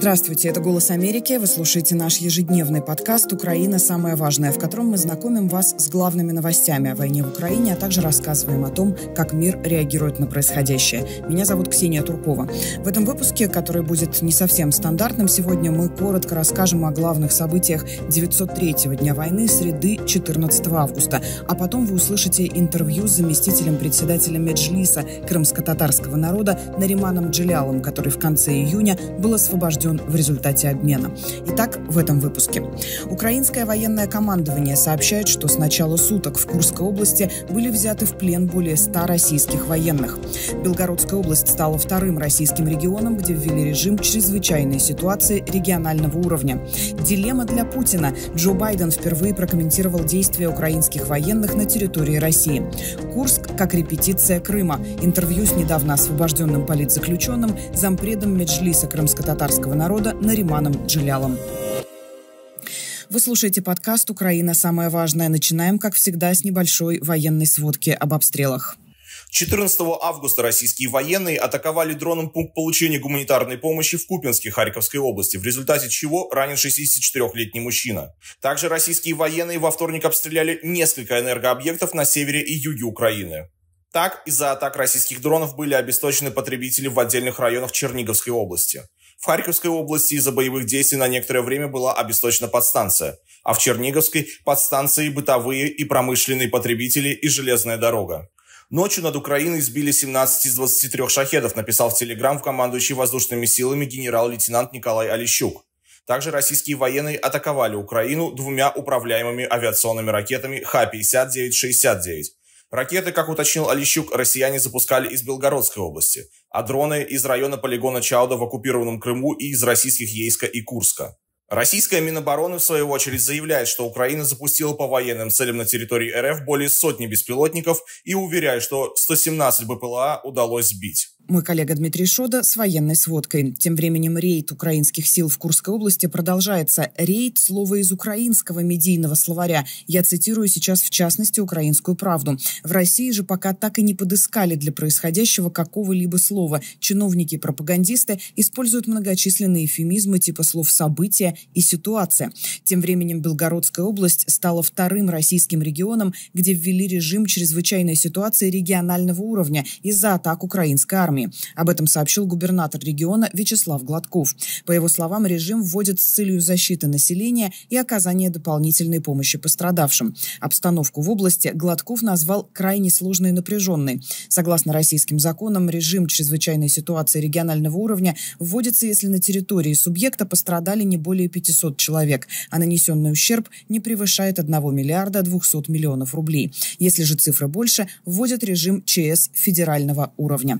Здравствуйте, это «Голос Америки». Вы слушаете наш ежедневный подкаст «Украина. Самое важное», в котором мы знакомим вас с главными новостями о войне в Украине, а также рассказываем о том, как мир реагирует на происходящее. Меня зовут Ксения Туркова. В этом выпуске, который будет не совсем стандартным, сегодня мы коротко расскажем о главных событиях 903-го дня войны, среды 14 августа. А потом вы услышите интервью с заместителем председателя Меджлиса крымско-татарского народа Нариманом Джилялом, который в конце июня был освобожден произведен в результате обмена. Итак, в этом выпуске. Украинское военное командование сообщает, что с начала суток в Курской области были взяты в плен более 100 российских военных. Белгородская область стала вторым российским регионом, где ввели режим чрезвычайной ситуации регионального уровня. Дилемма для Путина. Джо Байден впервые прокомментировал действия украинских военных на территории России. Курск как репетиция Крыма. Интервью с недавно освобожденным политзаключенным зампредом Меджлиса Крымско-Татарского народа Нариманом Джилялом. Вы слушаете подкаст «Украина. Самое важное». Начинаем, как всегда, с небольшой военной сводки об обстрелах. 14 августа российские военные атаковали дроном пункт получения гуманитарной помощи в Купинске Харьковской области, в результате чего ранен 64-летний мужчина. Также российские военные во вторник обстреляли несколько энергообъектов на севере и юге Украины. Так, из-за атак российских дронов были обесточены потребители в отдельных районах Черниговской области. В Харьковской области из-за боевых действий на некоторое время была обесточена подстанция, а в Черниговской – подстанции бытовые и промышленные потребители и железная дорога. Ночью над Украиной сбили 17 из 23 шахедов, написал в Телеграм в командующий воздушными силами генерал-лейтенант Николай Олещук. Также российские военные атаковали Украину двумя управляемыми авиационными ракетами Х-59-69. Ракеты, как уточнил Олещук, россияне запускали из Белгородской области, а дроны – из района полигона Чауда в оккупированном Крыму и из российских Ейска и Курска. Российская Минобороны, в свою очередь, заявляет, что Украина запустила по военным целям на территории РФ более сотни беспилотников и уверяет, что 117 БПЛА удалось сбить. Мой коллега Дмитрий Шода с военной сводкой. Тем временем рейд украинских сил в Курской области продолжается. Рейд – слово из украинского медийного словаря. Я цитирую сейчас в частности «Украинскую правду». В России же пока так и не подыскали для происходящего какого-либо слова. Чиновники-пропагандисты и используют многочисленные эфемизмы типа слов «события» и «ситуация». Тем временем Белгородская область стала вторым российским регионом, где ввели режим чрезвычайной ситуации регионального уровня из-за атак украинской армии армии. Об этом сообщил губернатор региона Вячеслав Гладков. По его словам, режим вводит с целью защиты населения и оказания дополнительной помощи пострадавшим. Обстановку в области Гладков назвал крайне сложной и напряженной. Согласно российским законам, режим чрезвычайной ситуации регионального уровня вводится, если на территории субъекта пострадали не более 500 человек, а нанесенный ущерб не превышает 1 миллиарда 200 миллионов рублей. Если же цифры больше, вводят режим ЧС федерального уровня.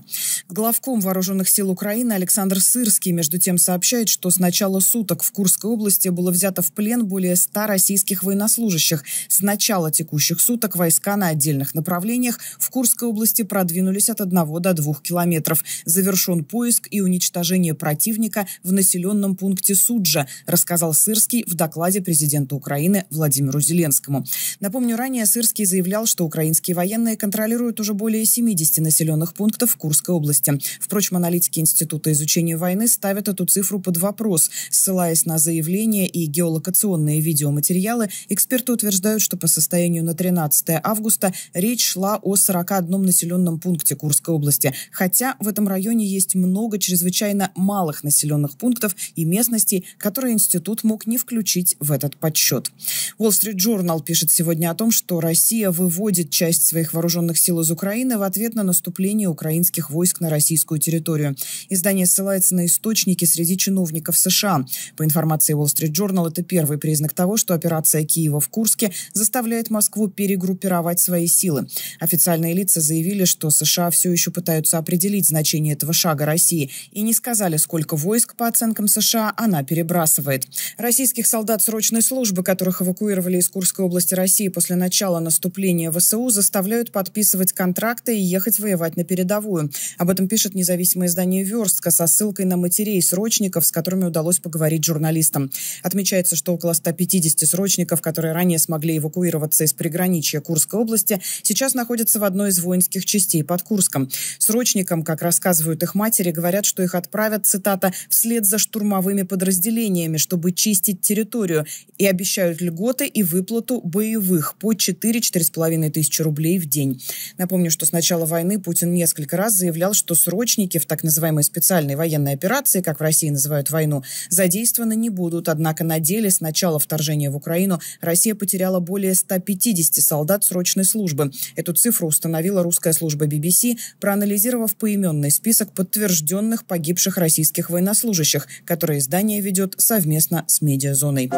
Главком Вооруженных сил Украины Александр Сырский, между тем, сообщает, что с начала суток в Курской области было взято в плен более 100 российских военнослужащих. С начала текущих суток войска на отдельных направлениях в Курской области продвинулись от 1 до 2 километров. Завершен поиск и уничтожение противника в населенном пункте Суджа, рассказал Сырский в докладе президента Украины Владимиру Зеленскому. Напомню, ранее Сырский заявлял, что украинские военные контролируют уже более 70 населенных пунктов Курской области области. Впрочем, аналитики Института изучения войны ставят эту цифру под вопрос. Ссылаясь на заявления и геолокационные видеоматериалы, эксперты утверждают, что по состоянию на 13 августа речь шла о 41 населенном пункте Курской области, хотя в этом районе есть много чрезвычайно малых населенных пунктов и местностей, которые институт мог не включить в этот подсчет. Wall Street Journal пишет сегодня о том, что Россия выводит часть своих вооруженных сил из Украины в ответ на наступление украинских войск на российскую территорию. Издание ссылается на источники среди чиновников США. По информации Wall Street Journal, это первый признак того, что операция Киева в Курске заставляет Москву перегруппировать свои силы. Официальные лица заявили, что США все еще пытаются определить значение этого шага России и не сказали, сколько войск, по оценкам США, она перебрасывает. Российских солдат срочной службы, которых эвакуировали из Курской области России после начала наступления ВСУ, заставляют подписывать контракты и ехать воевать на передовую. Об этом этом пишет независимое издание «Верстка» со ссылкой на матерей срочников, с которыми удалось поговорить журналистам. Отмечается, что около 150 срочников, которые ранее смогли эвакуироваться из приграничья Курской области, сейчас находятся в одной из воинских частей под Курском. Срочникам, как рассказывают их матери, говорят, что их отправят, цитата, «вслед за штурмовыми подразделениями, чтобы чистить территорию» и обещают льготы и выплату боевых по 4-4,5 тысячи рублей в день. Напомню, что с начала войны Путин несколько раз заявлял, что срочники в так называемой специальной военной операции, как в России называют войну, задействованы не будут. Однако на деле с начала вторжения в Украину Россия потеряла более 150 солдат срочной службы. Эту цифру установила русская служба BBC, проанализировав поименный список подтвержденных погибших российских военнослужащих, которые издание ведет совместно с медиазоной.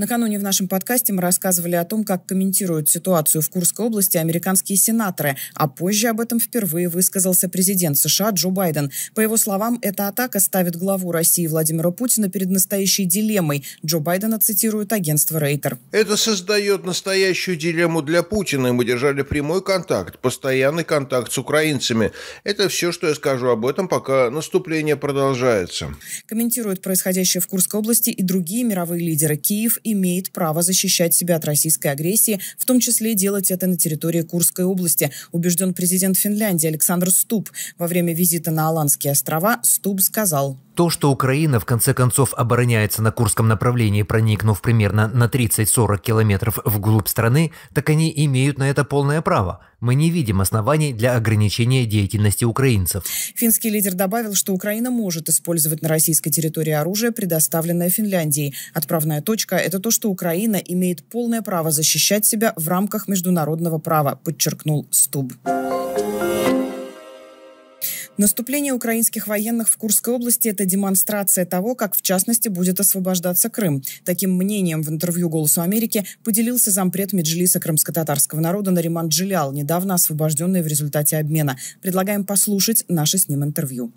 Накануне в нашем подкасте мы рассказывали о том, как комментируют ситуацию в Курской области американские сенаторы, а позже об этом впервые высказался президент США Джо Байден. По его словам, эта атака ставит главу России Владимира Путина перед настоящей дилеммой. Джо Байдена цитирует агентство Рейтер. Это создает настоящую дилемму для Путина, мы держали прямой контакт, постоянный контакт с украинцами. Это все, что я скажу об этом, пока наступление продолжается. Комментируют происходящее в Курской области и другие мировые лидеры Киев и имеет право защищать себя от российской агрессии, в том числе делать это на территории Курской области, убежден президент Финляндии Александр Ступ. Во время визита на Аланские острова Ступ сказал – то, что Украина в конце концов обороняется на Курском направлении, проникнув примерно на 30-40 километров вглубь страны, так они имеют на это полное право. Мы не видим оснований для ограничения деятельности украинцев. Финский лидер добавил, что Украина может использовать на российской территории оружие, предоставленное Финляндией. Отправная точка – это то, что Украина имеет полное право защищать себя в рамках международного права, подчеркнул Стуб. Наступление украинских военных в Курской области – это демонстрация того, как, в частности, будет освобождаться Крым. Таким мнением в интервью «Голосу Америки» поделился зампред Меджлиса крымско-татарского народа Нариман Джилял, недавно освобожденный в результате обмена. Предлагаем послушать наше с ним интервью.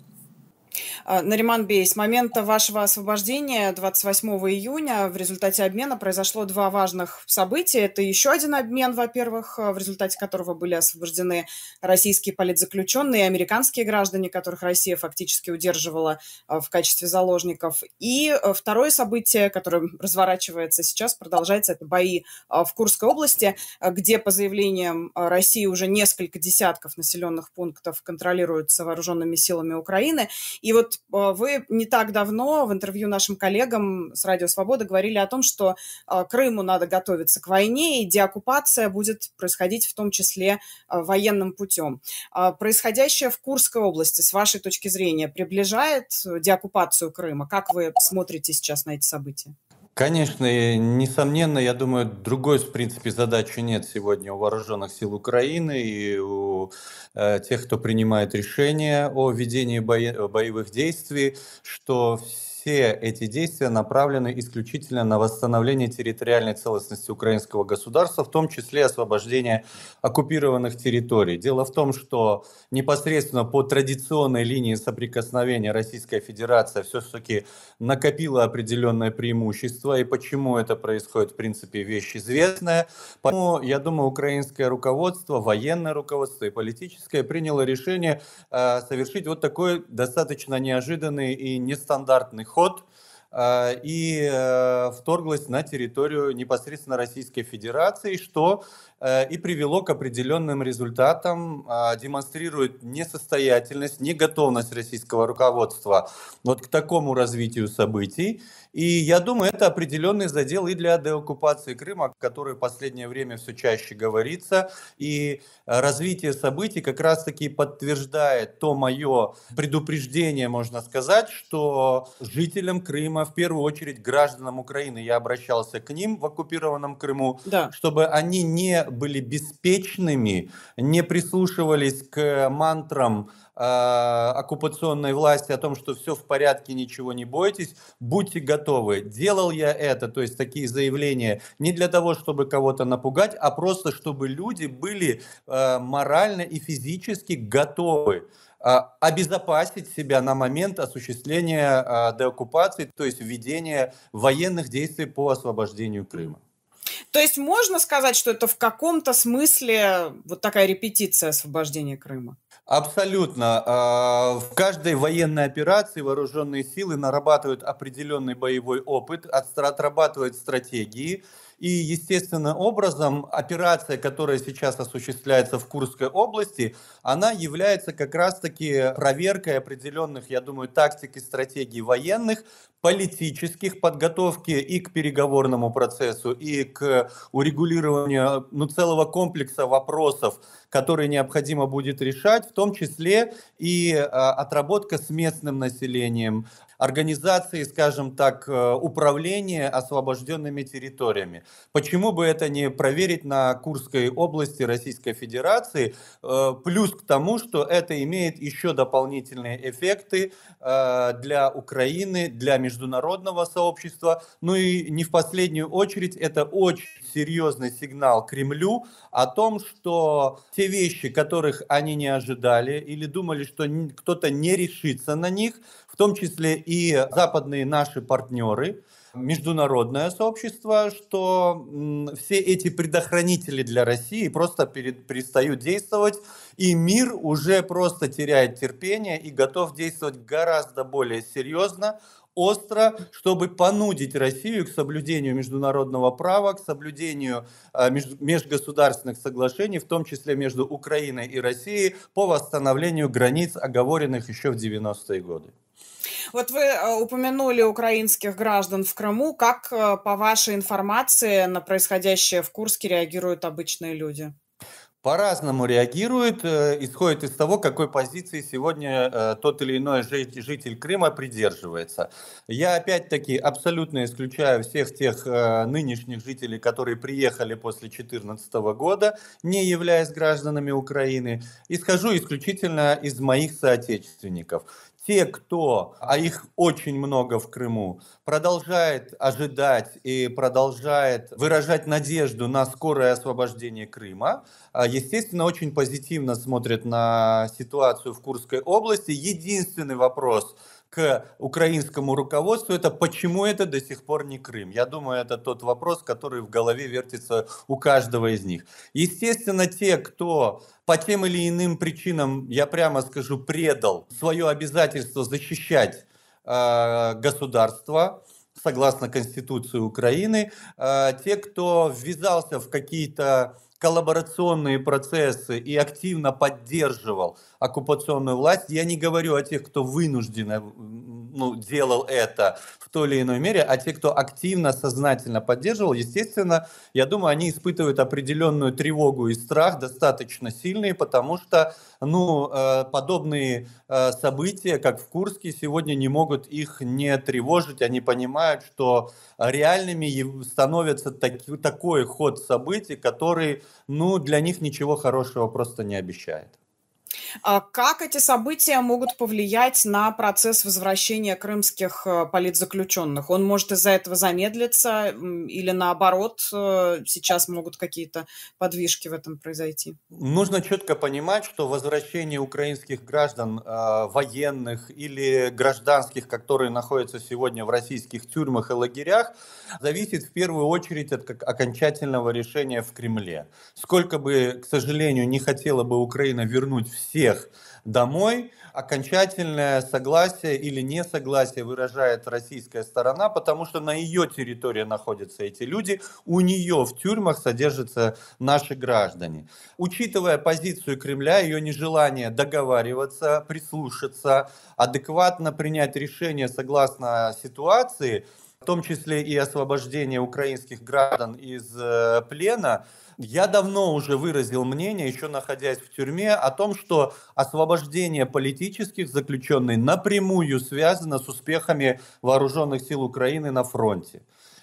Э, Нариман Бей, с момента вашего освобождения 28 июня в результате обмена произошло два важных события. Это еще один обмен, во-первых, э, в результате которого были освобождены российские политзаключенные и американские граждане, которых Россия фактически удерживала э, в качестве заложников. И второе событие, которое разворачивается сейчас, продолжается, это бои в Курской области, где по заявлениям России уже несколько десятков населенных пунктов контролируются вооруженными силами Украины. И вот а, вы не так давно в интервью нашим коллегам с Радио Свобода говорили о том, что а, Крыму надо готовиться к войне, и деоккупация будет происходить в том числе а, военным путем. Происходящее в Курской области, с вашей точки зрения, приближает э, деоккупацию Крыма? Как вы смотрите сейчас на эти события? Конечно, и, несомненно, я думаю, другой, в принципе, задачи нет сегодня у вооруженных сил Украины и у э, тех, кто принимает решения о ведении боевых действий, что все все эти действия направлены исключительно на восстановление территориальной целостности украинского государства, в том числе освобождение оккупированных территорий. Дело в том, что непосредственно по традиционной линии соприкосновения Российская Федерация все-таки накопила определенное преимущество, и почему это происходит, в принципе, вещь известная. Поэтому, я думаю, украинское руководство, военное руководство и политическое приняло решение э, совершить вот такой достаточно неожиданный и нестандартный ход э, и э, вторглась на территорию непосредственно Российской Федерации, что Э, и привело к определенным результатам, а, демонстрирует несостоятельность, неготовность российского руководства вот к такому развитию событий. И я думаю, это определенный задел и для деоккупации Крыма, о которой в последнее время все чаще говорится. И развитие событий как раз-таки подтверждает то мое предупреждение, можно сказать, что жителям Крыма, в первую очередь гражданам Украины, я обращался к ним в оккупированном Крыму, да. чтобы они не были беспечными, не прислушивались к мантрам э, оккупационной власти о том, что все в порядке, ничего не бойтесь, будьте готовы. Делал я это, то есть такие заявления не для того, чтобы кого-то напугать, а просто чтобы люди были э, морально и физически готовы э, обезопасить себя на момент осуществления э, деоккупации, то есть введения военных действий по освобождению Крыма. То есть можно сказать, что это в каком-то смысле вот такая репетиция освобождения Крыма? Абсолютно. А, в каждой военной операции вооруженные силы нарабатывают определенный боевой опыт, отрабатывают стратегии. И естественным образом операция, которая сейчас осуществляется в Курской области, она является как раз-таки проверкой определенных, я думаю, тактик и стратегий военных, политических подготовки и к переговорному процессу, и к урегулированию ну, целого комплекса вопросов, которые необходимо будет решать, в том числе и э, отработка с местным населением, организации, скажем так, э, управления освобожденными территориями. Почему бы это не проверить на Курской области Российской Федерации? Э, плюс к тому, что это имеет еще дополнительные эффекты э, для Украины, для международного сообщества. Ну и не в последнюю очередь это очень серьезный сигнал Кремлю о том, что те вещи, которых они не ожидали или думали, что кто-то не решится на них, в том числе и западные наши партнеры, международное сообщество, что все эти предохранители для России просто перед, перестают действовать, и мир уже просто теряет терпение и готов действовать гораздо более серьезно, остро, чтобы понудить Россию к соблюдению международного права, к соблюдению а, меж, межгосударственных соглашений, в том числе между Украиной и Россией, по восстановлению границ, оговоренных еще в 90-е годы. Вот вы э, упомянули украинских граждан в Крыму. Как, э, по вашей информации, на происходящее в Курске реагируют обычные люди? По-разному реагируют, э, исходит из того, какой позиции сегодня тот или иной житель Крыма придерживается. Я опять-таки абсолютно исключаю всех тех нынешних жителей, которые приехали после 2014 года, не являясь гражданами Украины, и схожу исключительно из моих соотечественников те, кто, а их очень много в Крыму, продолжает ожидать и продолжает выражать надежду на скорое освобождение Крыма, а, естественно, очень позитивно смотрят на ситуацию в Курской области. Единственный вопрос, к украинскому руководству, это почему это до сих пор не Крым. Я думаю, это тот вопрос, который в голове вертится у каждого из них. Естественно, те, кто по тем или иным причинам, я прямо скажу, предал свое обязательство защищать э, государство, согласно Конституции Украины, э, те, кто ввязался в какие-то коллаборационные процессы и активно поддерживал оккупационную власть. Я не говорю о тех, кто вынужденно э, ну, делал это в той или иной мере, а те, кто активно, сознательно поддерживал, естественно, я думаю, они испытывают определенную тревогу и страх достаточно сильные, потому что ну, э, подобные э, события, как в Курске, сегодня не могут их не тревожить. Они понимают, что реальными становится такой ход событий, который ну, для них ничего хорошего просто не обещает. А как эти события могут повлиять на процесс возвращения крымских э, политзаключенных? Он может из-за этого замедлиться или наоборот э, сейчас могут какие-то подвижки в этом произойти? Нужно четко понимать, что возвращение украинских граждан, э, военных или гражданских, которые находятся сегодня в российских тюрьмах и лагерях, зависит в первую очередь от окончательного решения в Кремле. Сколько бы, к сожалению, не хотела бы Украина вернуть все всех домой. Окончательное согласие или несогласие выражает российская сторона, потому что на ее территории находятся эти люди, у нее в тюрьмах содержатся наши граждане. Учитывая позицию Кремля, ее нежелание договариваться, прислушаться, адекватно принять решение согласно ситуации – в том числе и освобождение украинских граждан из э, плена, я давно уже выразил мнение, еще находясь в тюрьме, о том, что освобождение политических заключенных напрямую связано с успехами вооруженных сил Украины на фронте.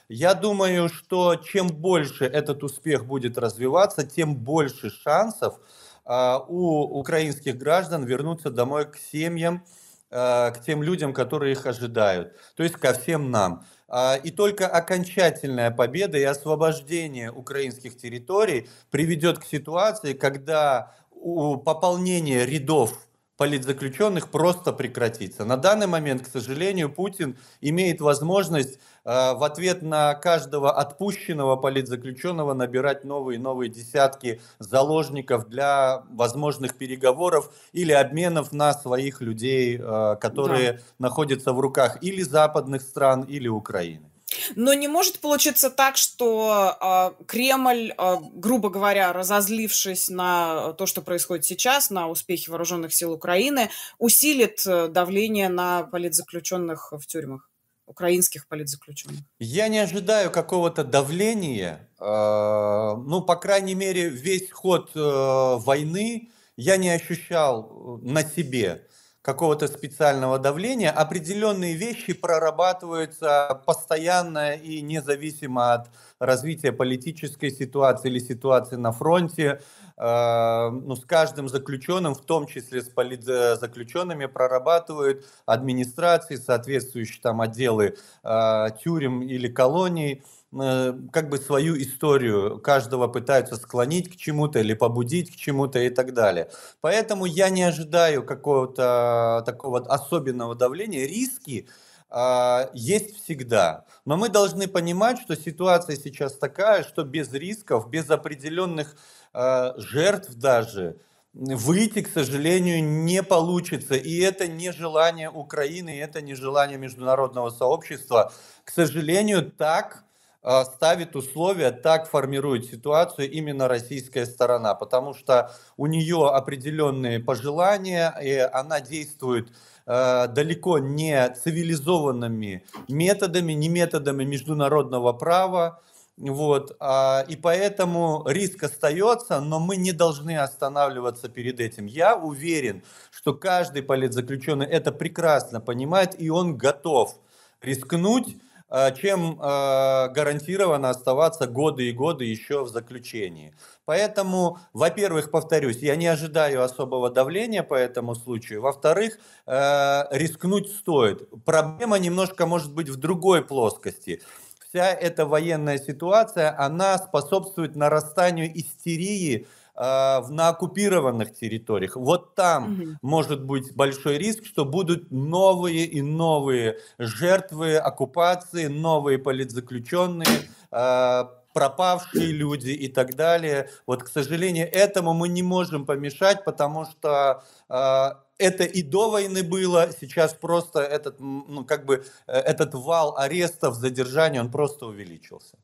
Я думаю, что чем больше этот успех будет развиваться, тем больше шансов а, у украинских граждан вернуться домой к семьям, Э, к тем людям, которые их ожидают, то есть ко всем нам. А, и только окончательная победа и освобождение украинских территорий приведет к ситуации, когда пополнение рядов политзаключенных просто прекратится. На данный момент, к сожалению, Путин имеет возможность э, в ответ на каждого отпущенного политзаключенного набирать новые и новые десятки заложников для возможных переговоров или обменов на своих людей, э, которые да. находятся в руках или западных стран, или Украины. Но не может получиться так, что э, Кремль, э, грубо говоря, разозлившись на то, что происходит сейчас, на успехи вооруженных сил Украины, усилит э, давление на политзаключенных в тюрьмах, украинских политзаключенных. Я не ожидаю какого-то давления. Э, ну, по крайней мере, весь ход э, войны я не ощущал э, на себе какого-то специального давления, определенные вещи прорабатываются постоянно и независимо от развития политической ситуации или ситуации на фронте, а, ну, с каждым заключенным, в том числе с политзаключенными, э, прорабатывают администрации, соответствующие там отделы а, тюрем или колоний, э, как бы свою историю. Каждого пытаются склонить к чему-то или побудить к чему-то и так далее. Поэтому я не ожидаю какого-то такого особенного давления. Риски а, есть всегда. Но мы должны понимать, что ситуация сейчас такая, что без рисков, без определенных э, а, жертв даже, выйти, к сожалению, не получится. И это не желание Украины, это не желание международного сообщества. К сожалению, так а, ставит условия, так формирует ситуацию именно российская сторона, потому что у нее определенные пожелания, и она действует а, далеко не цивилизованными методами, не методами международного права, вот, а, и поэтому риск остается, но мы не должны останавливаться перед этим. Я уверен, что каждый политзаключенный это прекрасно понимает, и он готов рискнуть, а, чем а, гарантированно оставаться годы и годы еще в заключении. Поэтому, во-первых, повторюсь, я не ожидаю особого давления по этому случаю. Во-вторых, рискнуть стоит. Проблема немножко может быть в другой плоскости – вся эта военная ситуация, она способствует нарастанию истерии а, на оккупированных территориях. Вот там угу. может быть большой риск, что будут новые и новые жертвы оккупации, новые политзаключенные, а, пропавшие люди и так далее. Вот, к сожалению, этому мы не можем помешать, потому что а, это и до войны было, сейчас просто этот, ну, как бы, э, этот вал арестов, задержаний, он просто увеличился.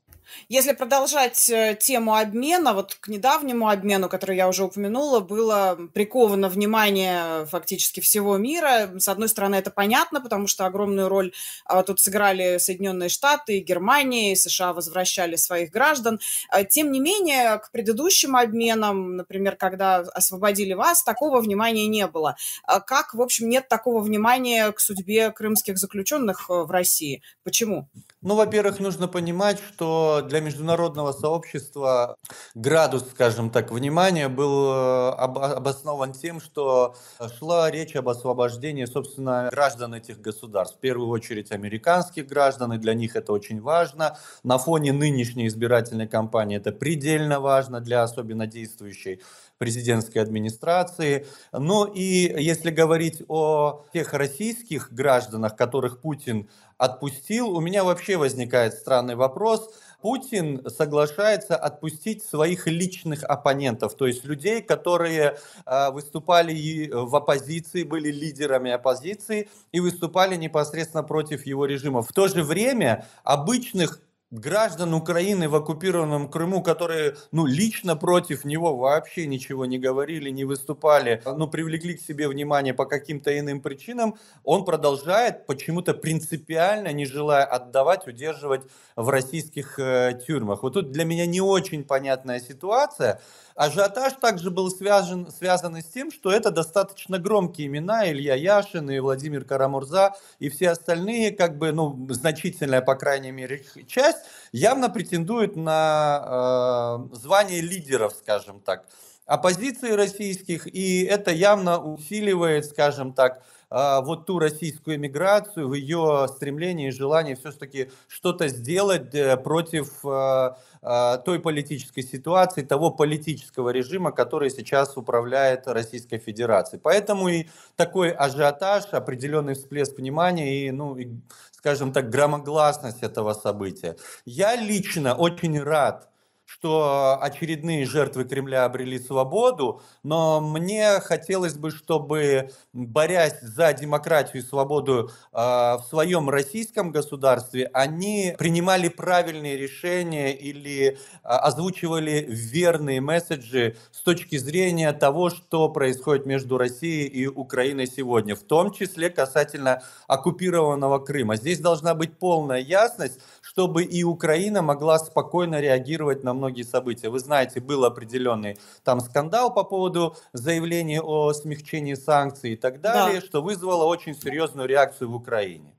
Если продолжать э, тему обмена, вот к недавнему обмену, который я уже упомянула, было приковано внимание э, фактически всего мира. С одной стороны, это понятно, потому что огромную роль а, тут сыграли Соединенные Штаты, Германия, и США возвращали своих граждан. А, тем не менее, к предыдущим обменам, например, когда освободили вас, такого внимания не было. А как, в общем, нет такого внимания к судьбе крымских заключенных в России? Почему? Ну, во-первых, нужно понимать, что для международного сообщества градус, скажем так, внимания был э, обоснован тем, что шла речь об освобождении, собственно, граждан этих государств. В первую очередь американских граждан, и для них это очень важно. На фоне нынешней избирательной кампании это предельно важно для особенно действующей президентской администрации. Ну и если говорить о тех российских гражданах, которых Путин отпустил, у меня вообще возникает странный вопрос. Путин соглашается отпустить своих личных оппонентов, то есть людей, которые а, выступали в оппозиции, были лидерами оппозиции и выступали непосредственно против его режима. В то же время обычных граждан Украины в оккупированном Крыму, которые, ну, лично против него вообще ничего не говорили, не выступали, но ну, привлекли к себе внимание по каким-то иным причинам, он продолжает почему-то принципиально, не желая отдавать, удерживать в российских э, тюрьмах. Вот тут для меня не очень понятная ситуация. Ажиотаж также был связан, связан с тем, что это достаточно громкие имена, Илья Яшин и Владимир Карамурза и все остальные, как бы, ну, значительная, по крайней мере, часть, явно претендует на э, звание лидеров, скажем так оппозиции российских, и это явно усиливает, скажем так, а, вот ту российскую эмиграцию, в ее стремлении и желании все-таки что-то сделать э, против а, а, той политической ситуации, того политического режима, который сейчас управляет Российской Федерацией. Поэтому и такой ажиотаж, определенный всплеск внимания и, ну, и, скажем так, громогласность этого события. Я лично очень рад, что очередные жертвы Кремля обрели свободу, но мне хотелось бы, чтобы, борясь за демократию и свободу э, в своем российском государстве, они принимали правильные решения или э, озвучивали верные месседжи с точки зрения того, что происходит между Россией и Украиной сегодня, в том числе касательно оккупированного Крыма. Здесь должна быть полная ясность, чтобы и Украина могла спокойно реагировать на многие события. Вы знаете, был определенный там скандал по поводу заявления о смягчении санкций и так далее, да. что вызвало очень серьезную реакцию в Украине.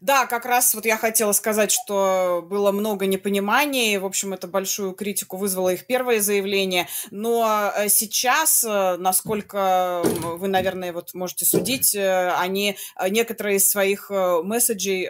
Да, как раз вот я хотела сказать, что было много непониманий, в общем, это большую критику вызвало их первое заявление, но э, сейчас, э, насколько вы, наверное, вот можете судить, э, они некоторые из своих месседжей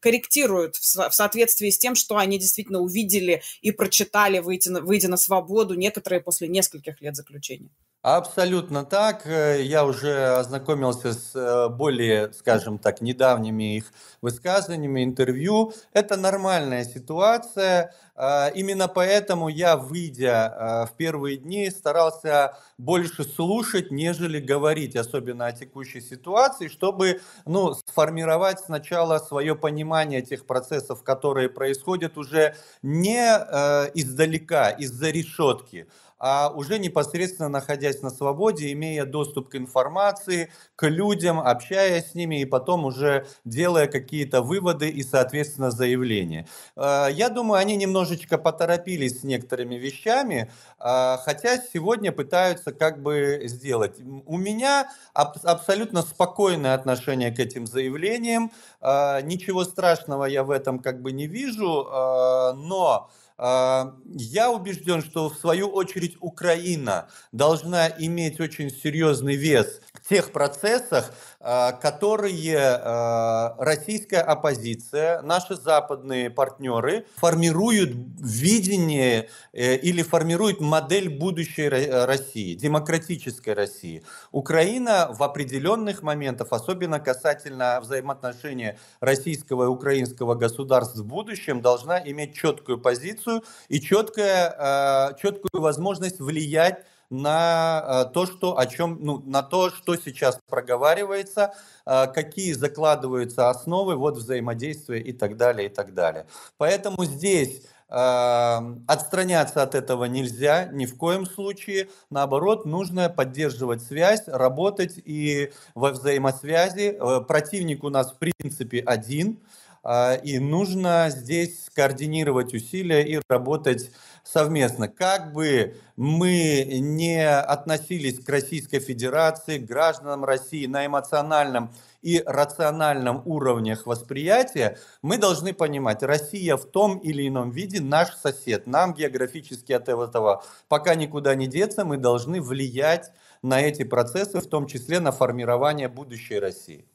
корректируют в соответствии с тем, что они действительно увидели и прочитали, выйдя на, на свободу, некоторые после нескольких лет заключения. Абсолютно так. Э, я уже ознакомился с э, более, скажем так, недавними их высказываниями, интервью. Это нормальная ситуация. А, именно поэтому я, выйдя э, в первые дни, старался больше слушать, нежели говорить, особенно о текущей ситуации, чтобы ну, сформировать сначала свое понимание тех процессов, которые происходят уже не издалека, из-за решетки, а уже непосредственно находясь на свободе, имея доступ к информации, к людям, общаясь с ними и потом уже делая какие-то выводы и, соответственно, заявления. А, я думаю, они немножечко поторопились с некоторыми вещами, а, хотя сегодня пытаются как бы сделать. У меня абсолютно спокойное отношение к этим заявлениям, а, ничего страшного я в этом как бы не вижу, но а, я убежден, что в свою очередь Украина должна иметь очень серьезный вес в тех процессах, Э, которые э, российская оппозиция, наши западные партнеры формируют видение э, или формируют модель будущей России, демократической России. Украина в определенных моментах, особенно касательно взаимоотношения российского и украинского государств в будущем, должна иметь четкую позицию и четкое, четкую возможность влиять на э, то, что, о чем, ну, на то, что сейчас проговаривается, э, какие закладываются основы вот, взаимодействия и так далее, и так далее. Поэтому здесь эм, отстраняться от этого нельзя ни в коем случае. Наоборот, нужно поддерживать связь, работать и во взаимосвязи. Э, противник у нас в принципе один – а, и нужно здесь скоординировать усилия и работать совместно. Как бы мы не относились к Российской Федерации, к гражданам России на эмоциональном и рациональном уровнях восприятия, мы должны понимать, Россия в том или ином виде наш сосед. Нам географически от этого пока никуда не деться, мы должны влиять на эти процессы, в том числе на формирование будущей России.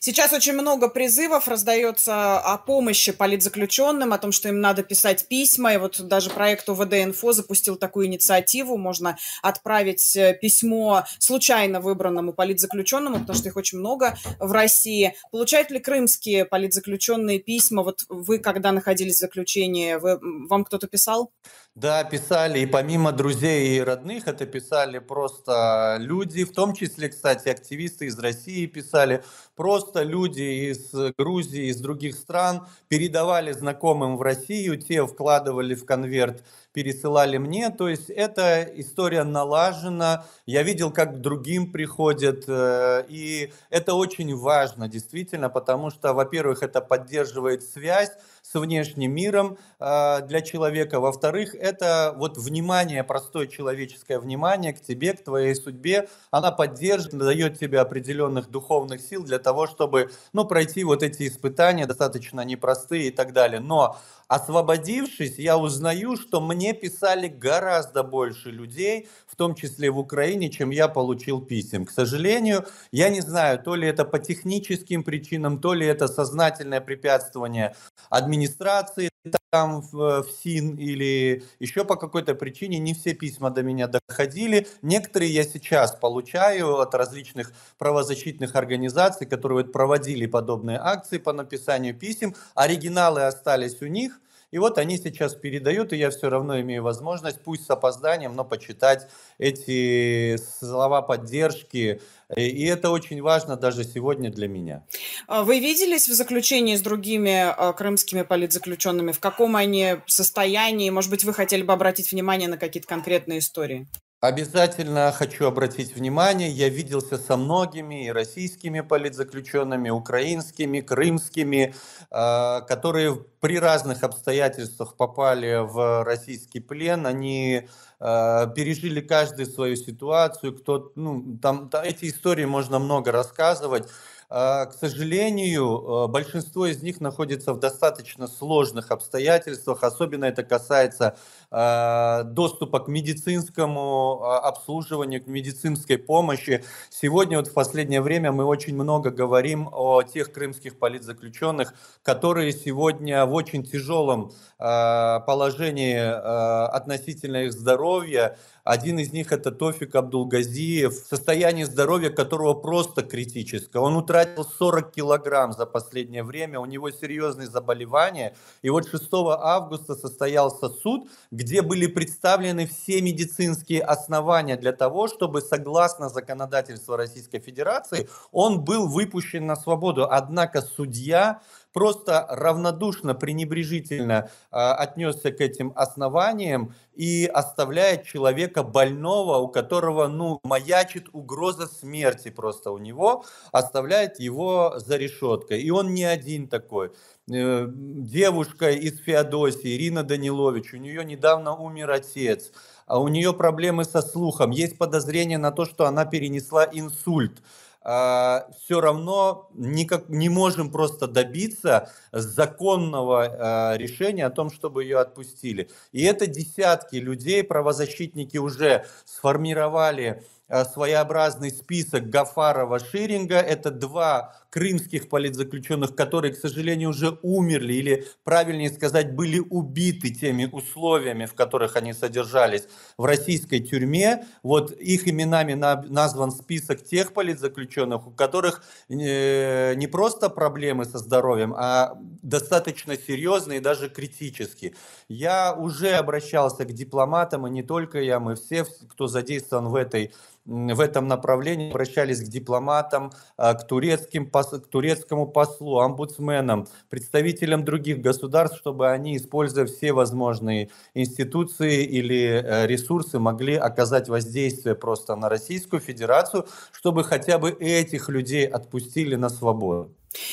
Сейчас очень много призывов раздается о помощи политзаключенным, о том, что им надо писать письма. И вот даже проект УВД «Инфо» запустил такую инициативу. Можно отправить э, письмо случайно выбранному политзаключенному, потому что их очень много в России. Получают ли крымские политзаключенные письма? Вот вы, когда находились в заключении, вы, вам кто-то писал? Да, писали. И помимо друзей и родных, это писали просто люди, в том числе, кстати, активисты из России писали Просто люди из Грузии, из других стран передавали знакомым в Россию, те вкладывали в конверт пересылали мне. То есть эта история налажена. Я видел, как к другим приходят. Э, и это очень важно, действительно, потому что, во-первых, это поддерживает связь с внешним миром э, для человека. Во-вторых, это вот внимание, простое человеческое внимание к тебе, к твоей судьбе. Она поддерживает, дает тебе определенных духовных сил для того, чтобы ну, пройти вот эти испытания, достаточно непростые и так далее. Но Освободившись, я узнаю, что мне писали гораздо больше людей, в том числе в Украине, чем я получил писем. К сожалению, я не знаю, то ли это по техническим причинам, то ли это сознательное препятствование администрации там в, в СИН или еще по какой-то причине не все письма до меня доходили. Некоторые я сейчас получаю от различных правозащитных организаций, которые проводили подобные акции по написанию писем. Оригиналы остались у них, и вот они сейчас передают, и я все равно имею возможность, пусть с опозданием, но почитать эти слова поддержки. Э, и это очень важно даже сегодня для меня. А вы виделись в заключении с другими а, крымскими политзаключенными? В каком они состоянии? Может быть, вы хотели бы обратить внимание на какие-то конкретные истории? Обязательно хочу обратить внимание, я виделся со многими и российскими политзаключенными, украинскими, крымскими, а, которые при разных обстоятельствах попали в российский плен, они а, пережили каждую свою ситуацию, кто, ну, там, там эти истории можно много рассказывать. А, к сожалению, большинство из них находится в достаточно сложных обстоятельствах, особенно это касается Э, доступа к медицинскому э, обслуживанию, к медицинской помощи. Сегодня вот в последнее время мы очень много говорим о тех крымских политзаключенных, которые сегодня в очень тяжелом э, положении относительно их здоровья. Один из них это Тофик Абдулгазиев, состояние здоровья которого просто критическое. Он утратил 40 килограмм за последнее время, у него серьезные заболевания. И вот 6 августа состоялся суд, где были представлены все медицинские основания для того, чтобы, согласно законодательству Российской Федерации, он был выпущен на свободу. Однако судья просто равнодушно, пренебрежительно а, отнесся к этим основаниям и оставляет человека больного, у которого, ну, маячит угроза смерти просто у него, оставляет его за решеткой. И он не один такой э, девушка из Феодосии, Ирина Данилович, у нее недавно умер отец, а у нее проблемы со слухом, есть подозрение на то, что она перенесла инсульт. А, все равно никак, не можем просто добиться законного э, решения о том, чтобы ее отпустили. И это десятки людей, правозащитники уже сформировали а, своеобразный список Гафарова Ширинга. Это два крымских политзаключенных, которые, к сожалению, уже умерли или, правильнее сказать, были убиты теми условиями, в которых они содержались в российской тюрьме. Вот их именами назван список тех политзаключенных, у которых э, не просто проблемы со здоровьем, а достаточно серьезные и даже критические. Я уже обращался к дипломатам, и не только я, мы все, кто задействован в, этой, в этом направлении, обращались к дипломатам, а, к турецким к турецкому послу, омбудсменам, представителям других государств, чтобы они, используя все возможные институции или э, ресурсы, могли оказать воздействие просто на Российскую Федерацию, чтобы хотя бы этих людей отпустили на свободу.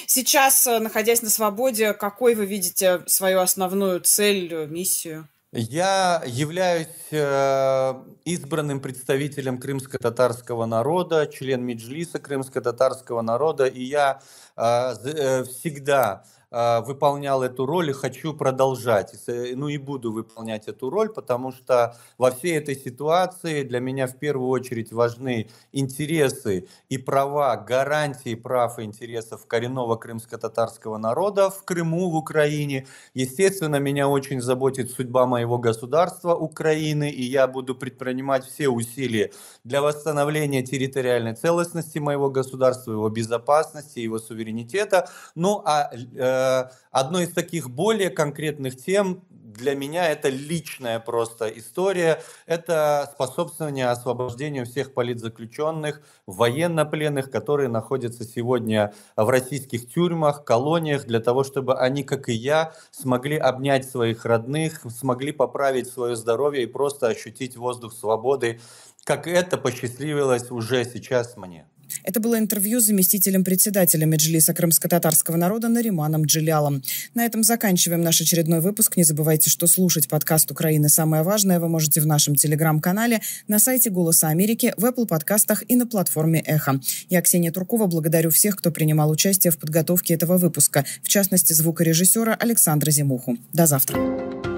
Сейчас, э, находясь на свободе, какой вы видите свою основную цель, э, миссию? Я являюсь э, избранным представителем крымско-татарского народа, член Меджлиса крымско-татарского народа, и я э, э, всегда а, выполнял эту роль и хочу продолжать. Э, ну и буду выполнять эту роль, потому что во всей этой ситуации для меня в первую очередь важны интересы и права, гарантии прав и интересов коренного крымско-татарского народа в Крыму, в Украине. Естественно, меня очень заботит судьба моего государства Украины, и я буду предпринимать все усилия для восстановления территориальной целостности моего государства, его безопасности, его суверенитета. Ну а э, Э, одной из таких более конкретных тем для меня это личная просто история. Это способствование освобождению всех политзаключенных, военнопленных, которые находятся сегодня в российских тюрьмах, колониях, для того, чтобы они, как и я, смогли обнять своих родных, смогли поправить свое здоровье и просто ощутить воздух свободы, как это посчастливилось уже сейчас мне. Это было интервью с заместителем председателя Меджлиса крымско-татарского народа Нариманом Джилялом. На этом заканчиваем наш очередной выпуск. Не забывайте, что слушать подкаст «Украины. Самое важное» вы можете в нашем телеграм-канале, на сайте «Голоса Америки», в Apple подкастах и на платформе «Эхо». Я, Ксения Туркова, благодарю всех, кто принимал участие в подготовке этого выпуска, в частности, звукорежиссера Александра Зимуху. До завтра.